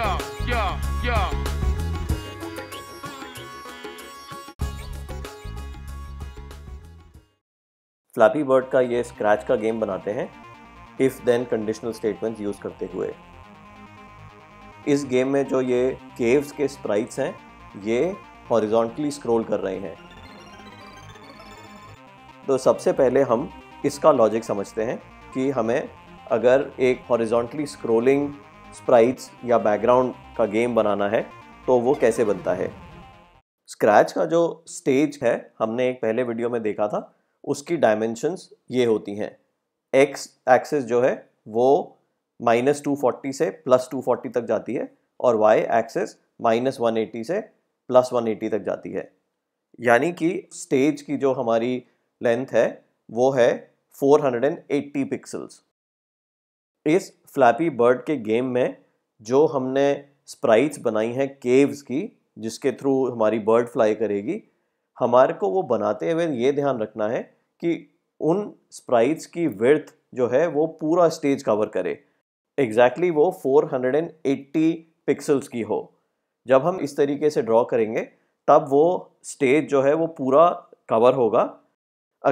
yo, flappy bird का ये scratch का गेम बनाते हैं if then conditional statements use करते हुए इस गेम में जो ये केव्स के स्प्राइट्स हैं ये हॉरिजॉन्टली स्क्रॉल कर रहे हैं तो सबसे पहले हम इसका लॉजिक समझते हैं कि हमें अगर एक हॉरिजॉन्टली स्क्रोलिंग स्प्राइट्स या बैकग्राउंड का गेम बनाना है तो वो कैसे बनता है स्क्रैच का जो स्टेज है हमने एक पहले वीडियो में देखा था उसकी डायमेंशंस ये होती हैं एक्स एक्सेस जो है वो माइनस टू फोर्टी से प्लस टू फोर्टी तक जाती है और Y axis minus one eighty से प्लस वन एटी तक जाती है यानी कि स्टेज की जो हमारी लेंथ है वो है four hundred and eighty pixels इस फ्लैपी बर्ड के गेम में जो हमने स्प्राइट्स बनाई हैं केव्स की जिसके थ्रू हमारी बर्ड फ्लाई करेगी हमारे को वो बनाते हुए ये ध्यान रखना है कि उन स्प्राइट्स की वर्थ जो है वो पूरा स्टेज कवर करे एग्जैक्टली exactly वो 480 पिक्सल्स की हो जब हम इस तरीके से ड्रॉ करेंगे तब वो स्टेज जो है वो पूरा कवर होगा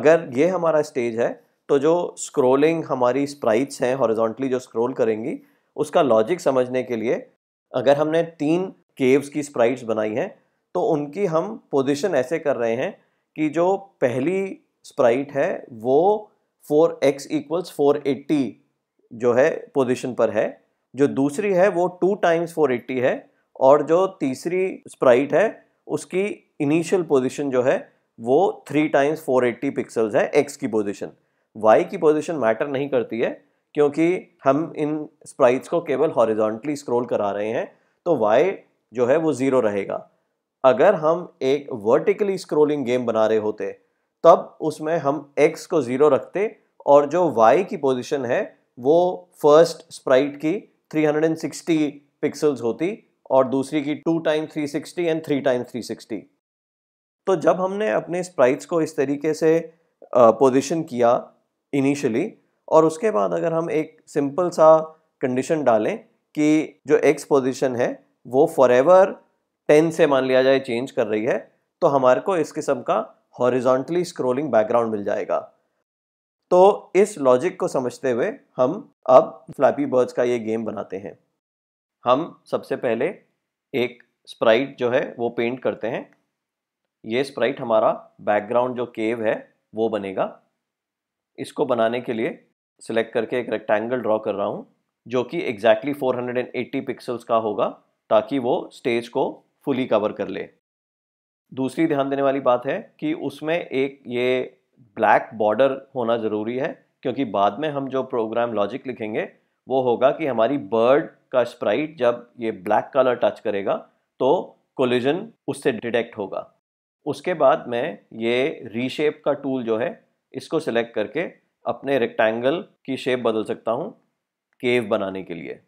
अगर ये हमारा स्टेज है तो जो स्क्रोलिंग हमारी स्प्राइट्स हैं हॉरिजॉन्टली जो स्क्रोल करेंगी उसका लॉजिक समझने के लिए अगर हमने तीन केव्स की स्प्राइट्स बनाई हैं तो उनकी हम पोजीशन ऐसे कर रहे हैं कि जो पहली स्प्राइट है वो for X equals four eighty जो है पोजीशन पर है जो दूसरी है वो टू टाइम्स फोर एट्टी है और जो तीसरी स्प्राइट है उसकी इनिशियल पोजीशन जो है वो three times four eighty pixels है एक्स की पोजीशन वाई की पोजिशन मैटर नहीं करती है क्योंकि हम इन स्प्राइट्स को केवल हॉरिजॉन्टली स्क्रोल करा रहे हैं तो वाई जो है वो ज़ीरो रहेगा अगर हम एक वर्टिकली स्क्रोलिंग गेम बना रहे होते तब उसमें हम एक्स को ज़ीरो रखते और जो वाई की पोजिशन है वो फर्स्ट स्प्राइट की 360 पिक्सल्स होती और दूसरी की two time 360 and three time 360 तो जब हमने अपने स्प्राइट्स को इस तरीके से पोजीशन किया इनिशियली और उसके बाद अगर हम एक सिंपल सा कंडीशन डालें कि जो एक्स पोजीशन है वो फॉर एवर टेन से मान लिया जाए चेंज कर रही है तो हमारे को इस किस्म का हॉरिजॉन्टली स्क्रोलिंग बैकग्राउंड मिल जाएगा तो इस लॉजिक को समझते हुए हम अब फ्लैपी बर्ड्स का ये गेम बनाते हैं हम सबसे पहले एक स्प्राइट जो है वो पेंट करते हैं ये स्प्राइट हमारा बैकग्राउंड जो केव है वो बनेगा इसको बनाने के लिए सिलेक्ट करके एक रेक्टेंगल ड्रॉ कर रहा हूँ जो कि एग्जैक्टली exactly 480 पिक्सल्स का होगा ताकि वो स्टेज को फुली कवर कर ले दूसरी ध्यान देने वाली बात है कि उसमें एक ये ब्लैक बॉर्डर होना ज़रूरी है क्योंकि बाद में हम जो प्रोग्राम लॉजिक लिखेंगे वो होगा कि हमारी बर्ड का स्प्राइट जब ये ब्लैक कलर टच करेगा तो कोलिजन उससे डिटेक्ट होगा उसके बाद मैं ये रीशेप का टूल जो है इसको सिलेक्ट करके अपने रेक्टेंगल की शेप बदल सकता हूँ केव बनाने के लिए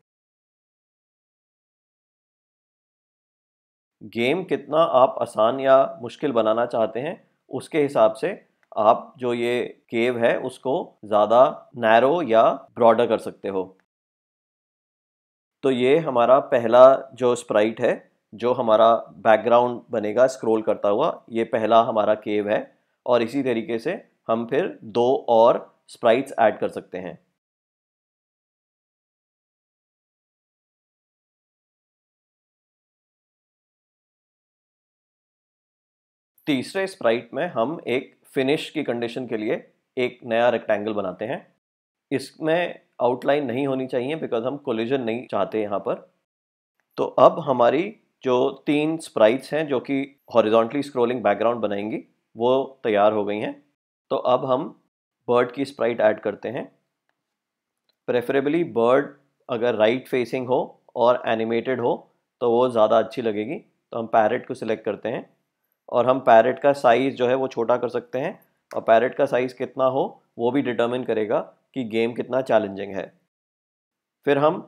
गेम कितना आप आसान या मुश्किल बनाना चाहते हैं उसके हिसाब से आप जो ये केव है उसको ज़्यादा नैरो या ब्रॉडर कर सकते हो तो ये हमारा पहला जो स्प्राइट है जो हमारा बैकग्राउंड बनेगा स्क्रॉल करता हुआ ये पहला हमारा केव है और इसी तरीके से हम फिर दो और स्प्राइट्स ऐड कर सकते हैं तीसरे स्प्राइट में हम एक फिनिश की कंडीशन के लिए एक नया रेक्टेंगल बनाते हैं इसमें आउटलाइन नहीं होनी चाहिए बिकॉज हम कोलिजन नहीं चाहते यहाँ पर तो अब हमारी जो तीन स्प्राइट्स हैं जो कि हॉरिजॉन्टली स्क्रोलिंग बैकग्राउंड बनाएंगी वो तैयार हो गई हैं तो अब हम बर्ड की स्प्राइट ऐड करते हैं प्रेफरेबली बर्ड अगर राइट फेसिंग हो और एनिमेटेड हो तो वो ज़्यादा अच्छी लगेगी तो हम पैरट को सिलेक्ट करते हैं और हम पैरट का साइज़ जो है वो छोटा कर सकते हैं और पैरट का साइज़ कितना हो वो भी डिटर्मिन करेगा कि गेम कितना चैलेंजिंग है फिर हम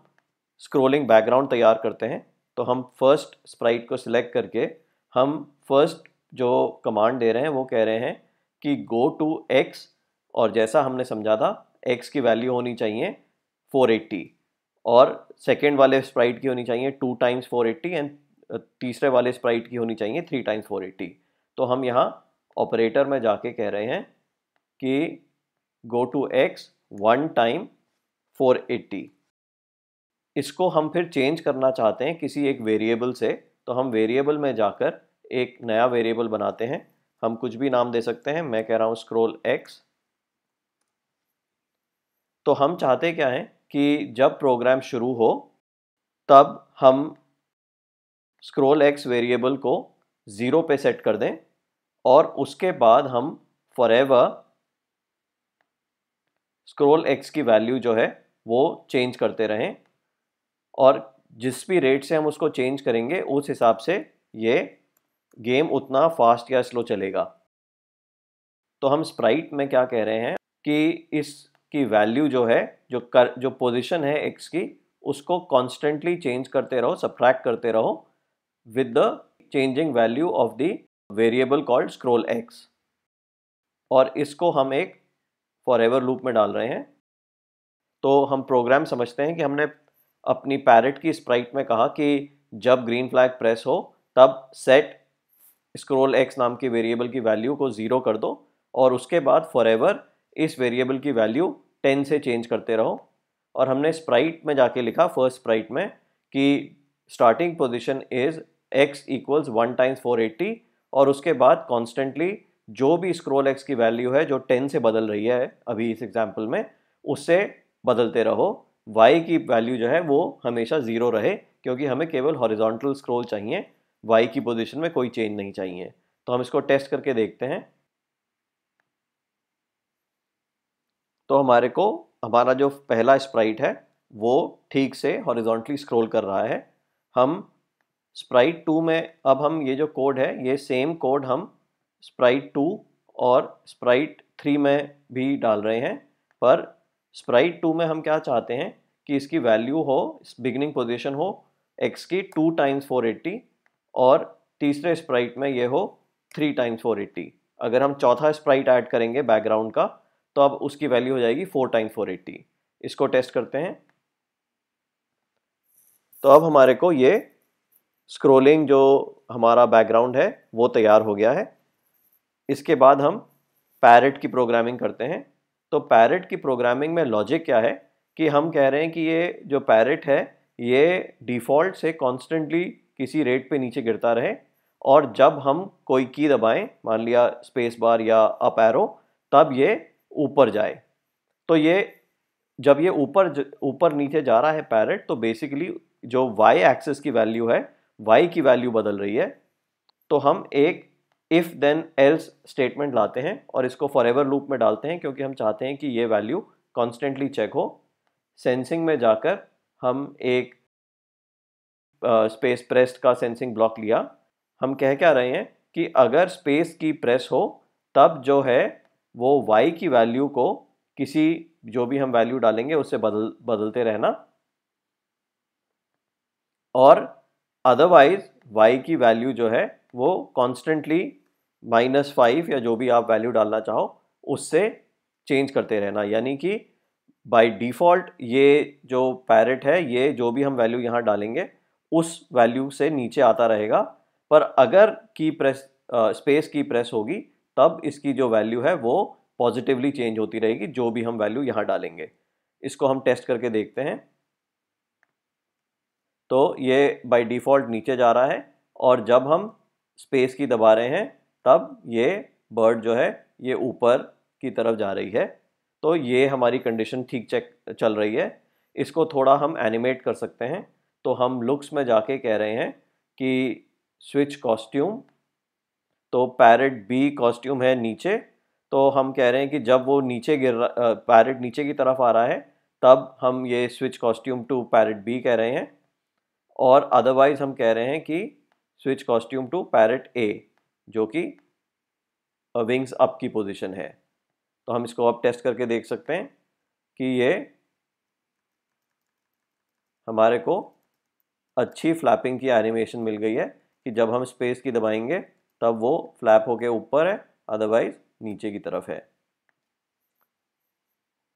स्क्रोलिंग बैकग्राउंड तैयार करते हैं तो हम फर्स्ट स्प्राइट को सिलेक्ट करके हम फर्स्ट जो कमांड दे रहे हैं वो कह रहे हैं कि गो टू एक्स और जैसा हमने समझा था एक्स की वैल्यू होनी चाहिए 480 और सेकेंड वाले स्प्राइट की होनी चाहिए टू टाइम्स फोर एंड तीसरे वाले स्प्राइट की होनी चाहिए थ्री टाइम्स फोर तो हम यहाँ ऑपरेटर में जाके कह रहे हैं कि go to X one time four eighty इसको हम फिर चेंज करना चाहते हैं किसी एक वेरिएबल से तो हम वेरिएबल में जाकर एक नया वेरिएबल बनाते हैं हम कुछ भी नाम दे सकते हैं मैं कह रहा हूँ स्क्रोल एक्स तो हम चाहते क्या है कि जब प्रोग्राम शुरू हो तब हम स्क्रोल एक्स वेरिएबल को ज़ीरो पे सेट कर दें और उसके बाद हम फॉर स्क्रोल एक्स की वैल्यू जो है वो चेंज करते रहें और जिस भी रेट से हम उसको चेंज करेंगे उस हिसाब से ये गेम उतना फास्ट या स्लो चलेगा तो हम स्प्राइट में क्या कह रहे हैं कि इसकी वैल्यू जो है जो कर जो पोजिशन है एक्स की उसको कॉन्स्टेंटली चेंज करते रहो सप्रैक्ट करते रहो with the changing value of the variable called scroll X और इसको हम एक फॉर एवर लूप में डाल रहे हैं तो हम प्रोग्राम समझते हैं कि हमने अपनी पैरट की स्प्राइट में कहा कि जब ग्रीन फ्लैग प्रेस हो तब सेट स्क्रोल एक्स नाम की वेरिएबल की वैल्यू को ज़ीरो कर दो और उसके बाद फॉर इस वेरिएबल की वैल्यू टेन से चेंज करते रहो और हमने स्प्राइट में जाके लिखा फर्स्ट स्प्राइट में कि starting position is X equals one times four eighty और उसके बाद कॉन्स्टेंटली जो भी स्क्रोल एक्स की वैल्यू है जो टेन से बदल रही है अभी इस एग्जाम्पल में उससे बदलते रहो वाई की वैल्यू जो है वो हमेशा ज़ीरो रहे क्योंकि हमें केवल हॉरिजॉन्टल स्क्रोल चाहिए वाई की पोजिशन में कोई चेंज नहीं चाहिए तो हम इसको टेस्ट करके देखते हैं तो हमारे को हमारा जो पहला स्प्राइट है वो ठीक से हॉरिजॉन्टली स्क्रॉल कर रहा है हम स्प्राइट टू में अब हम ये जो कोड है ये सेम कोड हम स्प्राइट टू और स्प्राइट थ्री में भी डाल रहे हैं पर स्प्राइट टू में हम क्या चाहते हैं कि इसकी वैल्यू हो बिगनिंग पोजीशन हो एक्स की टू टाइम्स फोर एट्टी और तीसरे स्प्राइट में ये हो थ्री टाइम्स फोर एट्टी अगर हम चौथा स्प्राइट ऐड करेंगे बैकग्राउंड का तो अब उसकी वैल्यू हो जाएगी फोर टाइम्स फोर एट्टी इसको टेस्ट करते हैं तो अब हमारे को ये स्क्रोलिंग जो हमारा बैकग्राउंड है वो तैयार हो गया है इसके बाद हम पैरट की प्रोग्रामिंग करते हैं तो पैरट की प्रोग्रामिंग में लॉजिक क्या है कि हम कह रहे हैं कि ये जो पैरट है ये डिफ़ॉल्ट से कॉन्स्टेंटली किसी रेट पे नीचे गिरता रहे और जब हम कोई की दबाएं मान लिया स्पेस बार या अप एरो तब ये ऊपर जाए तो ये जब ये ऊपर ऊपर नीचे जा रहा है पैरेट तो बेसिकली जो y एक्सेस की वैल्यू है y की वैल्यू बदल रही है तो हम एक इफ़ देन एल्स स्टेटमेंट लाते हैं और इसको फॉर एवर लूप में डालते हैं क्योंकि हम चाहते हैं कि ये वैल्यू कॉन्स्टेंटली चेक हो सेंसिंग में जाकर हम एक स्पेस प्रेस्ट का सेंसिंग ब्लॉक लिया हम कह क्या रहे हैं कि अगर स्पेस की प्रेस हो तब जो है वो वाई की वैल्यू को किसी जो भी हम वैल्यू डालेंगे उससे बदल बदलते रहना और अदरवाइज वाई की वैल्यू जो है वो कॉन्स्टेंटली माइनस फाइव या जो भी आप वैल्यू डालना चाहो उससे चेंज करते रहना यानी कि बाय डिफ़ॉल्ट ये जो पैरेट है ये जो भी हम वैल्यू यहाँ डालेंगे उस वैल्यू से नीचे आता रहेगा पर अगर की प्रेस स्पेस की प्रेस होगी तब इसकी जो वैल्यू है वो पॉजिटिवली चेंज होती रहेगी जो भी हम वैल्यू यहाँ डालेंगे इसको हम टेस्ट करके देखते हैं तो ये बाय डिफ़ॉल्ट नीचे जा रहा है और जब हम स्पेस की दबा रहे हैं तब ये बर्ड जो है ये ऊपर की तरफ जा रही है तो ये हमारी कंडीशन ठीक चेक चल रही है इसको थोड़ा हम एनिमेट कर सकते हैं तो हम लुक्स में जाके कह रहे हैं कि switch costume to parrot B costume है नीचे तो हम कह रहे हैं कि जब वो नीचे गिर रहा पैरट नीचे की तरफ आ रहा है तब हम ये switch costume to parrot B कह रहे हैं और अदरवाइज़ हम कह रहे हैं कि switch costume to parrot A जो कि विंग्स अप की पोजीशन है तो हम इसको अब टेस्ट करके देख सकते हैं कि ये हमारे को अच्छी फ्लैपिंग की एनिमेशन मिल गई है कि जब हम स्पेस की दबाएंगे तब वो फ्लैप होके ऊपर है अदरवाइज नीचे की तरफ है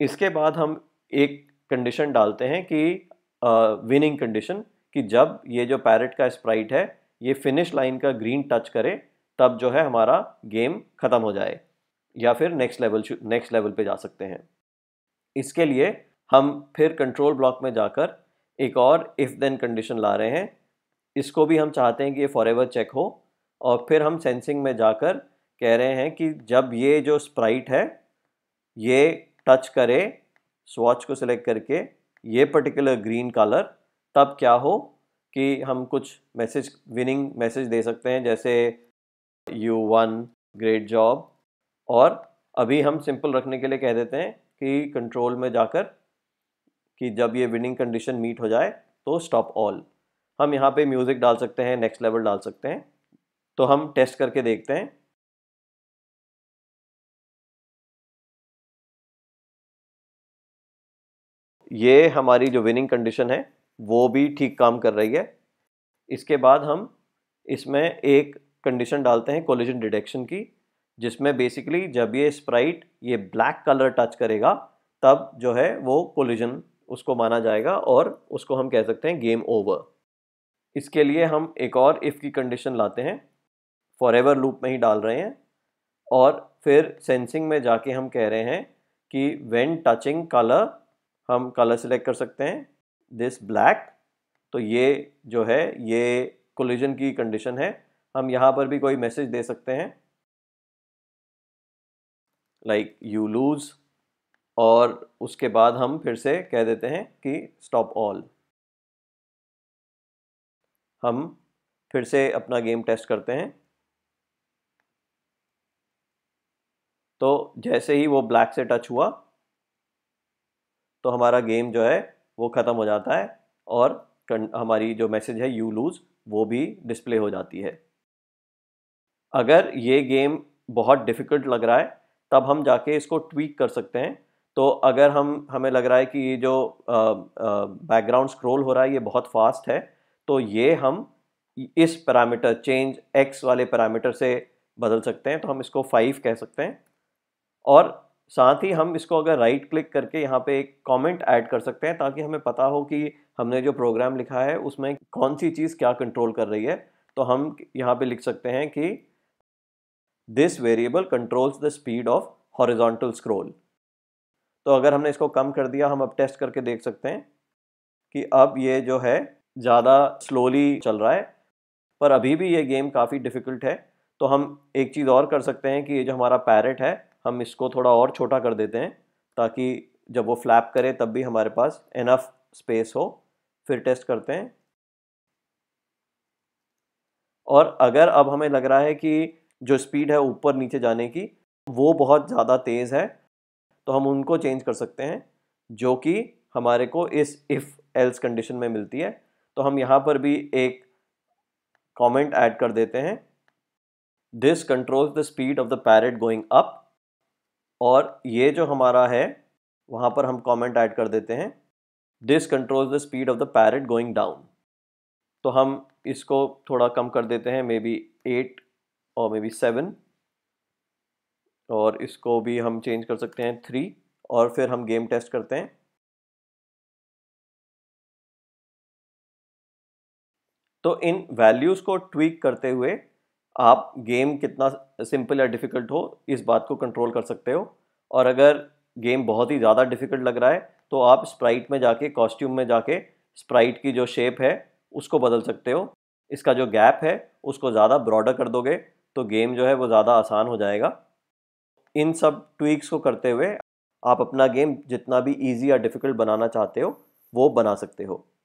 इसके बाद हम एक कंडीशन डालते हैं कि विनिंग कंडीशन कि जब ये जो पैरट का स्प्राइट है ये फिनिश लाइन का ग्रीन टच करे तब जो है हमारा गेम ख़त्म हो जाए या फिर नेक्स्ट लेवल नेक्स्ट लेवल पे जा सकते हैं इसके लिए हम फिर कंट्रोल ब्लॉक में जाकर एक और इफ़ देन कंडीशन ला रहे हैं इसको भी हम चाहते हैं कि ये एवर चेक हो और फिर हम सेंसिंग में जाकर कह रहे हैं कि जब ये जो स्प्राइट है ये टच करे स्वॉच को सिलेक्ट करके ये पर्टिकुलर ग्रीन कलर तब क्या हो कि हम कुछ मैसेज विनिंग मैसेज दे सकते हैं जैसे यू वन ग्रेट जॉब और अभी हम सिंपल रखने के लिए कह देते हैं कि कंट्रोल में जाकर कि जब ये विनिंग कंडीशन मीट हो जाए तो स्टॉप ऑल हम यहाँ पे म्यूज़िक डाल सकते हैं नेक्स्ट लेवल डाल सकते हैं तो हम टेस्ट करके देखते हैं ये हमारी जो विनिंग कंडीशन है वो भी ठीक काम कर रही है इसके बाद हम इसमें एक कंडीशन डालते हैं कोलिजन डिटेक्शन की जिसमें बेसिकली जब ये स्प्राइट ये ब्लैक कलर टच करेगा तब जो है वो कोलिजन उसको माना जाएगा और उसको हम कह सकते हैं गेम ओवर इसके लिए हम एक और इफ़ की कंडीशन लाते हैं फॉर एवर लूप में ही डाल रहे हैं और फिर सेंसिंग में जाके हम कह रहे हैं कि वेन टचिंग कलर हम कलर सेलेक्ट कर सकते हैं दिस ब्लैक तो ये जो है ये कोलिजन की कंडीशन है हम यहाँ पर भी कोई मैसेज दे सकते हैं लाइक यू लूज़ और उसके बाद हम फिर से कह देते हैं कि स्टॉप ऑल हम फिर से अपना गेम टेस्ट करते हैं तो जैसे ही वो ब्लैक से टच हुआ तो हमारा गेम जो है वो ख़त्म हो जाता है और हमारी जो मैसेज है यू लूज़ वो भी डिस्प्ले हो जाती है अगर ये गेम बहुत डिफ़िकल्ट लग रहा है तब हम जाके इसको ट्वीक कर सकते हैं तो अगर हम हमें लग रहा है कि ये जो बैकग्राउंड स्क्रोल हो रहा है ये बहुत फास्ट है तो ये हम इस पैरामीटर चेंज एक्स वाले पैरामीटर से बदल सकते हैं तो हम इसको फाइव कह सकते हैं और साथ ही हम इसको अगर राइट क्लिक करके यहाँ पे एक कमेंट ऐड कर सकते हैं ताकि हमें पता हो कि हमने जो प्रोग्राम लिखा है उसमें कौन सी चीज़ क्या कंट्रोल कर रही है तो हम यहाँ पे लिख सकते हैं कि this variable controls the speed of horizontal scroll तो अगर हमने इसको कम कर दिया हम अब टेस्ट करके देख सकते हैं कि अब ये जो है ज़्यादा स्लोली चल रहा है पर अभी भी ये गेम काफ़ी डिफ़िकल्ट है तो हम एक चीज़ और कर सकते हैं कि ये जो हमारा पैरेट है हम इसको थोड़ा और छोटा कर देते हैं ताकि जब वो फ्लैप करे तब भी हमारे पास इनफ स्पेस हो फिर टेस्ट करते हैं और अगर अब हमें लग रहा है कि जो स्पीड है ऊपर नीचे जाने की वो बहुत ज़्यादा तेज़ है तो हम उनको चेंज कर सकते हैं जो कि हमारे को इस इफ़ एल्स कंडीशन में मिलती है तो हम यहाँ पर भी एक कमेंट ऐड कर देते हैं this controls the speed of the parrot going up और ये जो हमारा है वहाँ पर हम कमेंट ऐड कर देते हैं this controls the speed of the parrot going down तो हम इसको थोड़ा कम कर देते हैं मे बी एट और मे बी सेवन और इसको भी हम चेंज कर सकते हैं थ्री और फिर हम गेम टेस्ट करते हैं तो इन वैल्यूज़ को ट्वीक करते हुए आप गेम कितना सिंपल या डिफ़िकल्ट हो इस बात को कंट्रोल कर सकते हो और अगर गेम बहुत ही ज़्यादा डिफ़िकल्ट लग रहा है तो आप स्प्राइट में जाके कॉस्ट्यूम में जाके स्प्राइट की जो शेप है उसको बदल सकते हो इसका जो गैप है उसको ज़्यादा ब्रॉडर कर दोगे तो गेम जो है वो ज़्यादा आसान हो जाएगा इन सब ट्वीक्स को करते हुए आप अपना गेम जितना भी ईजी या डिफ़िकल्ट बनाना चाहते हो वो बना सकते हो